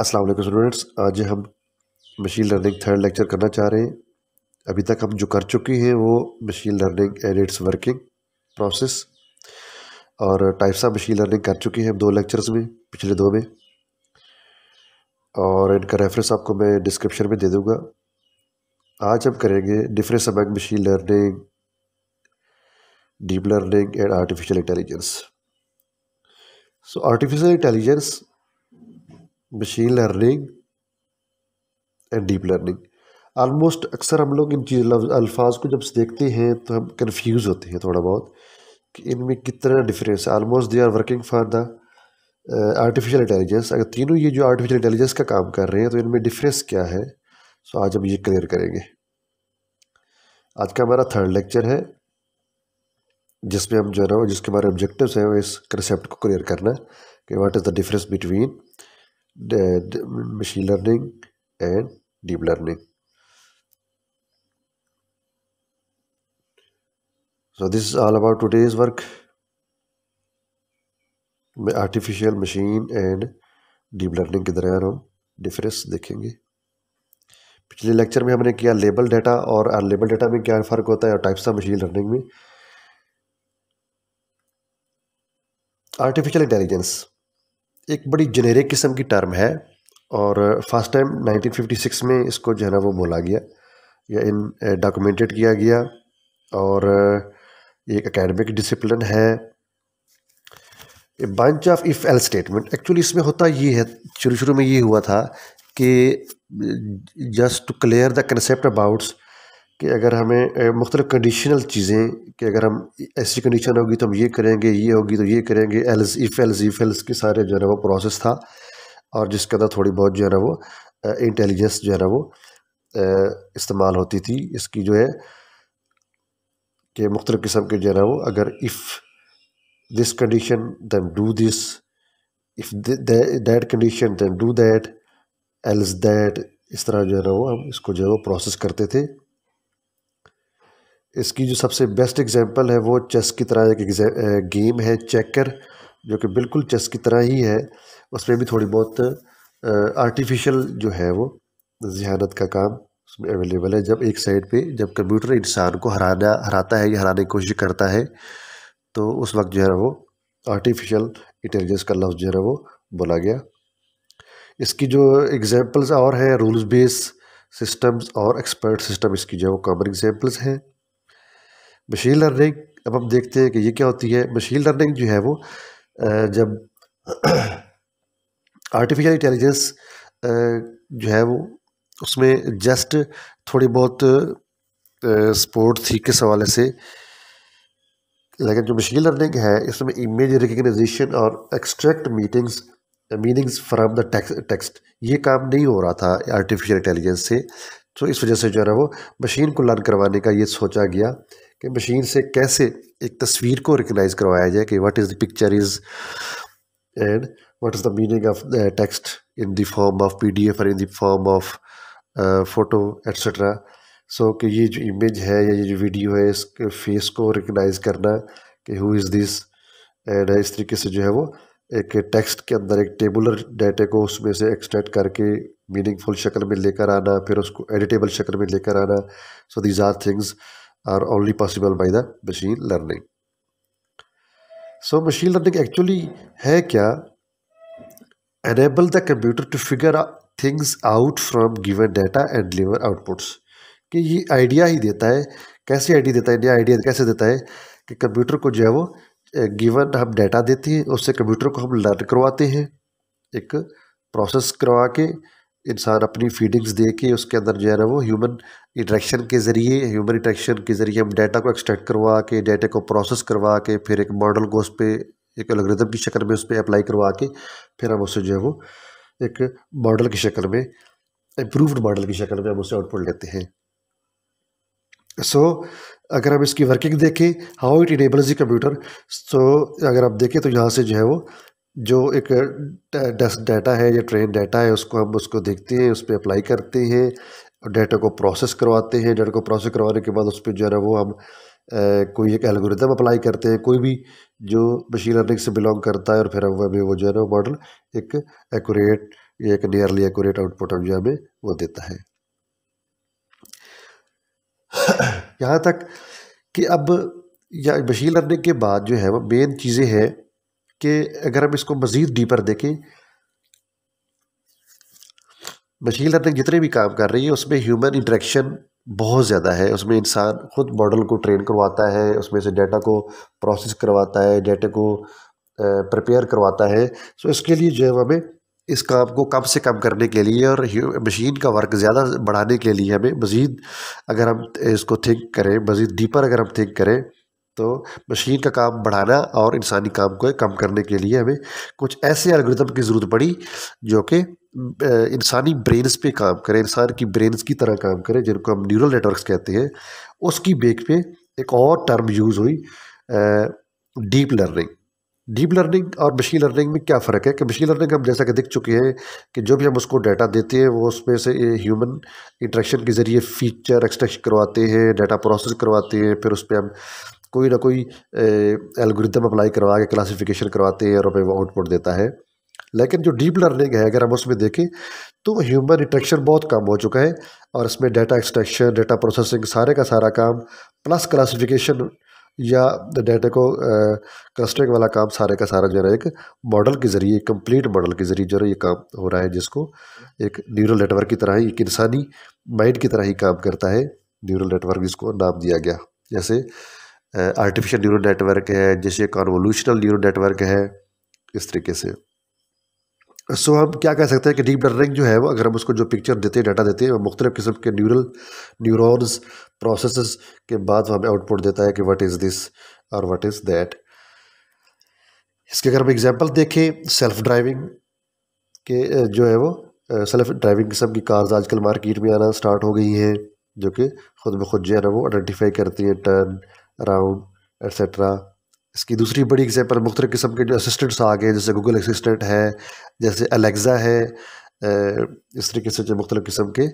Aslam students आज हम machine learning third lecture करना चाह रहे हैं अभी तक हम जो कर चुके हैं वो machine learning and it's working process और टाइप्स ऑफ मशीन लर्निंग कर चुके हैं हम दो लेक्चर्स में पिछले दो में और इनका रेफरेंस आपको मैं डिस्क्रिप्शन में दे दूँगा आज हम करेंगे difference among machine learning deep learning and artificial intelligence so artificial intelligence machine learning and deep learning almost अक्सर हम लोग इन चीज़ अल्फाज को जब देखते हैं तो हम कन्फ्यूज़ होते हैं थोड़ा बहुत कि इनमें कितना difference almost they are working for the artificial intelligence अगर तीनों ये जो आर्टिफिशियल इंटेलिजेंस का काम कर रहे हैं तो इनमें डिफरेंस क्या है सो आज हम ये क्लियर करेंगे आज का हमारा थर्ड लेक्चर है जिसमें हम जो है ना जिसके हमारे ऑब्जेक्टिव्स हैं इस कंसेप्ट को क्लियर करना कि what is the difference between machine learning and deep learning. So this is all about work work. Artificial machine and deep learning के दरमियान हम डिफरेंस देखेंगे पिछले लेक्चर में हमने किया लेबल डाटा और लेबल डाटा में क्या फ़र्क होता है और टाइप्स ऑफ मशीन लर्निंग में आर्टिफिशियल इंटेलिजेंस एक बड़ी जेनेरिक किस्म की टर्म है और फर्स्ट टाइम 1956 में इसको जो है ना वो बोला गया या इन डॉक्यूमेंटेड किया गया और एक एकेडमिक डिसिप्लिन है bunch of if else statement actually इसमें होता ये है शुरू शुरू में ये हुआ था कि just to clear the concept abouts कि अगर हमें मुख्तलिफ़ कंडीशनल चीज़ें कि अगर हम ऐसी कंडीशन होगी तो हम ये करेंगे ये होगी तो ये करेंगे else if else if else के सारे जो है ना वो प्रोसेस था और जिसके अंदर थोड़ी बहुत जो है ना वो इंटेलिजेंस जो है ना वो इस्तेमाल होती थी इसकी जो है कि मुख्तलिफ़ किस्म के जो है ना वो अगर if this condition then do this if that condition then do that else that इस तरह जो है ना वो हम इसको जो है वो प्रोसेस करते थे इसकी जो सबसे बेस्ट एग्जांपल है वो चेस की तरह एक गेम है चेकर जो कि बिल्कुल चेस की तरह ही है उसमें भी थोड़ी बहुत आर्टिफिशियल जो है वो जहानत का काम उसमें अवेलेबल है जब एक साइड पे जब कंप्यूटर इंसान को हराना हराता है या हराने की कोशिश करता है तो उस वक्त जो है वो आर्टिफिशियल इंटेलिजेंस का लफ्ज़ जो है वो बोला गया इसकी जो एग्ज़ैम्पल्स और हैं रूल्स बेस्ड सिस्टम्स और एक्सपर्ट सिस्टम इसकी जो है वो कॉमन एग्ज़ैम्पल्स हैं मशीन लर्निंग अब हम देखते हैं कि ये क्या होती है मशीन लर्निंग जो है वो जब आर्टिफिशियल इंटेलिजेंस जो है वो उसमें जस्ट थोड़ी बहुत स्पोर्ट थी किस हवाले से लेकिन जो मशीन लर्निंग है इसमें इमेज रिकग्नाइजेशन और extract meetings meanings from the text ये काम नहीं हो रहा था आर्टिफिशियल इंटेलिजेंस से तो इस वजह से जो है वो मशीन को लर्न करवाने का ये सोचा गया कि मशीन से कैसे एक तस्वीर को रिकगनाइज़ करवाया जाए कि what is the picture is and what is the meaning of the text in the form of PDF और in the form of photo etcetera so कि ये जो इमेज है या ये जो वीडियो है इसके फेस को रिकगनाइज़ करना कि हु इज़ दिस एंड इस तरीके से जो है वो एक टेक्स्ट के अंदर एक टेबुलर डाटे को उसमें से एक्सट्रैक्ट करके मीनिंगफुल शक्ल में लेकर आना फिर उसको एडिटेबल शक्ल में लेकर आना so these are things are only possible by the machine learning so machine learning actually है क्या enable the computer to figure things out from given data and deliver outputs कि ये आइडिया ही देता है कैसे आइडिया देता है नया आइडिया कैसे देता है कि कंप्यूटर को जो है वो गिवन हम डेटा देते हैं उससे कंप्यूटर को हम लर्न करवाते हैं एक प्रोसेस करवा के इंसान अपनी फीडिंग्स दे के उसके अंदर जो है ना वो ह्यूमन इंट्रैक्शन के ज़रिए ह्यूमन इंट्रैक्शन के ज़रिए हम डाटा को एक्सट्रैक्ट करवा के डाटा को प्रोसेस करवा के फिर एक मॉडल को उस पर एक अलग्रदम की शक्ल में उस पर अप्लाई करवा के फिर हम उसे जो है वो एक मॉडल की शक्ल में इम्प्रूवड मॉडल की शक्ल में हम उसे आउटपुट लेते हैं सो so, अगर आप इसकी वर्किंग देखें how it enables the computer so अगर आप देखें तो यहाँ से जो है वो जो एक डेस्क डाटा है या ट्रेन डाटा है उसको हम उसको देखते हैं उस पर अप्लाई करते हैं डाटा को प्रोसेस करवाते हैं डाटा को प्रोसेस करवाने के बाद उस पर जो है वो हम ए, कोई एक एल्गोरिदम अप्लाई करते हैं कोई भी जो मशीन लर्निंग से बिलोंग करता है और फिर हमें वो जो है ना मॉडल एक एक्यूरेट या एक नियरली एकट आउटपुट हम जो हमें वो देता है यहाँ तक कि अब या मशीन लर्निंग के बाद जो है वो मेन चीज़ें हैं कि अगर हम इसको मज़ीद डीपर देखें मशीन लर्निंग जितने भी काम कर रही है उसमें ह्यूमन इंट्रैक्शन बहुत ज़्यादा है उसमें इंसान खुद मॉडल को ट्रेन करवाता है उसमें से डाटा को प्रोसेस करवाता है डाटा को प्रिपेयर करवाता है सो इसके लिए जो है हमें इस काम को कम से कम करने के लिए और मशीन का वर्क ज़्यादा बढ़ाने के लिए हमें मज़ीद अगर हम इसको थिंक करें मज़ीद डीपर अगर हम थिंक करें तो मशीन का काम बढ़ाना और इंसानी काम को कम करने के लिए हमें कुछ ऐसे अलग्रदम की ज़रूरत पड़ी जो कि इंसानी ब्रेनस पे काम करें इंसान की ब्रेनस की तरह काम करें जिनको हम न्यूरल नेटवर्क्स कहते हैं उसकी बेक पे एक और टर्म यूज़ हुई डीप लर्निंग डीप लर्निंग और मशीन लर्निंग में क्या फ़र्क है कि मशीन लर्निंग हम जैसा कि दिख चुके हैं कि जो भी हम उसको डाटा देते हैं वो उसमें से ह्यूमन इंट्रैक्शन के ज़रिए फीचर एक्सट्रैक्ट करवाते हैं डाटा प्रोसेस करवाते हैं फिर उस पर हम कोई ना कोई एल्गोरिदम अप्लाई करवा के क्लासिफिकेशन करवाते हैं और हमें वो आउटपुट देता है लेकिन जो डीप लर्निंग है अगर हम उसमें देखें तो ह्यूमन इंट्रैक्शन बहुत कम हो चुका है और इसमें डाटा एक्सट्रैक्शन डाटा प्रोसेसिंग सारे का सारा काम प्लस क्लासिफिकेशन या डेटा को कंस्ट्रक्ट वाला काम सारे का सारा जो है एक मॉडल के ज़रिए कंप्लीट मॉडल के ज़रिए जो है ये काम हो रहा है जिसको एक न्यूरल नेटवर्क की तरह ही एक इंसानी माइंड की तरह ही काम करता है न्यूरल नेटवर्क जिसको नाम दिया गया जैसे आर्टिफिशियल न्यूरल नेटवर्क है जैसे कॉन्वोल्यूशनल न्यूरल नेटवर्क है इस तरीके से सो so, हम क्या कह सकते हैं कि डीप लर्निंग जो है वो अगर हम उसको जो पिक्चर देते हैं डाटा देते हैं वो मुख्तलिफ़ किस्म के न्यूरल न्यूरॉन्स प्रोसेस के बाद हमें आउटपुट देता है कि वट इज़ दिस और वट इज़ दैट इसके अगर हम एग्जाम्पल देखें सेल्फ ड्राइविंग के जो है वो सेल्फ ड्राइविंग किस्म की कार्स आजकल मार्केट में आना स्टार्ट हो गई हैं जो कि खुद ब खुद जो है ना वो आइडेंटिफाई करती हैं टर्न राउंड एट्सट्रा इसकी दूसरी बड़ी एग्जाम्पल मुख्तु किस्म के जो असिस्टेंट्स आ गए जैसे गूगल असिस्टेंट है जैसे अलेक्ज़ा है इस तरीके से जो मुख्तु किस्म के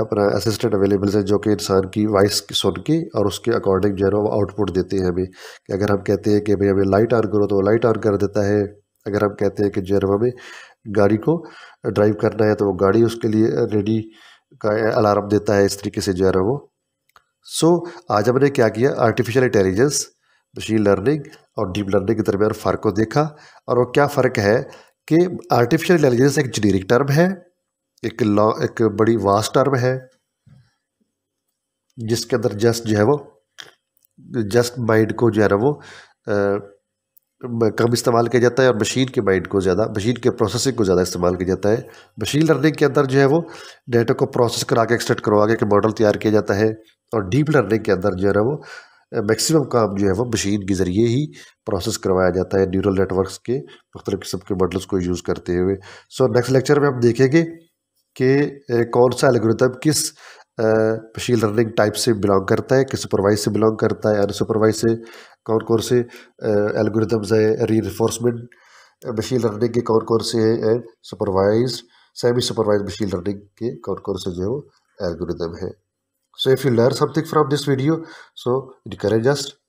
अपना असिस्टेंट अवेलेबल है जो कि इंसान की वॉइस सुन के और उसके अकॉर्डिंग जो है वो आउटपुट देते हैं हमें कि अगर हम कहते हैं कि भाई हमें लाइट ऑन करो तो लाइट ऑन कर देता है अगर हम कहते हैं कि जो है हमें गाड़ी को ड्राइव करना है तो वो गाड़ी उसके लिए रेडी का अलार्म देता है इस तरीके से जो है वो सो so, आज हमने क्या किया आर्टिफिशियल इंटेलिजेंस मशीन लर्निंग और डीप लर्निंग के दरमियान फ़र्क को देखा और वो क्या फ़र्क है कि आर्टिफिशियल इंटेलिजेंस एक जेनेरिक टर्म है एक लॉ एक बड़ी वास्ट टर्म है जिसके अंदर जस्ट जो है वो जस्ट माइंड को जो है ना वो कम इस्तेमाल किया जाता है और मशीन के माइंड को ज़्यादा मशीन के प्रोसेसिंग को ज़्यादा इस्तेमाल किया जाता है मशीन लर्निंग के अंदर जो है वो डेटा को प्रोसेस करा के एक्सट्रैक्ट करवा के मॉडल तैयार किया जाता है और डीप लर्निंग के अंदर जो है ना वो मैक्सिमम काम जो है वो मशीन के ज़रिए ही प्रोसेस करवाया जाता है न्यूरल नेटवर्क्स के मुख्तलिफ़ किस्म के मॉडल्स को यूज़ करते हुए सो नेक्स्ट लेक्चर में हम देखेंगे कि कौन सा एल्गोरिथम किस मशीन लर्निंग टाइप से बिलोंग करता है किस सुपरवाइज से बिलोंग करता है अनसुपरवाइज से कौन कौन से एल्गोरिथम्स है री इन्फोर्समेंट मशीन लर्निंग के कौन कौन से हैं and supervise semi supervise machine learning के कौन कौन से जो है वो एल्गोरिदम है so if you learn something from this video so encourage us